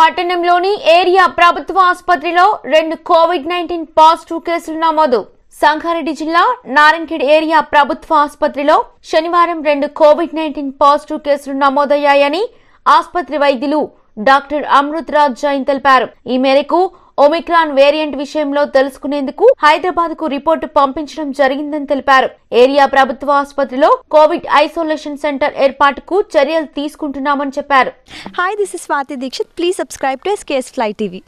పట్టణంలోని ఏరియా ప్రభుత్వ ఆసుపత్రిలో రెండు కోవిడ్ నైన్టీన్ పాజిటివ్ కేసులు నమోదు సంగారెడ్డి జిల్లా నారాయణఖేడ్ ఏరియా ప్రభుత్వ ఆసుపత్రిలో శనివారం రెండు కోవిడ్ నైన్టీన్ పాజిటివ్ కేసులు నమోదయ్యాయని ఆసుపత్రి వైద్యులు డాక్టర్ అమృత్ రాజ్ జైన్ తెలిపారు ఈ మేరకు ఒమిక్రాన్ వేరియంట్ విషయంలో తెలుసుకునేందుకు హైదరాబాద్ కు రిపోర్టు పంపించడం జరిగిందని తెలిపారు ఏరియా ప్రభుత్వ ఆసుపత్రిలో కోవిడ్ ఐసోలేషన్ సెంటర్ ఏర్పాటుకు చర్యలు తీసుకుంటున్నామని చెప్పారు hi this is Swathi Dikshit please subscribe to SKS fly TV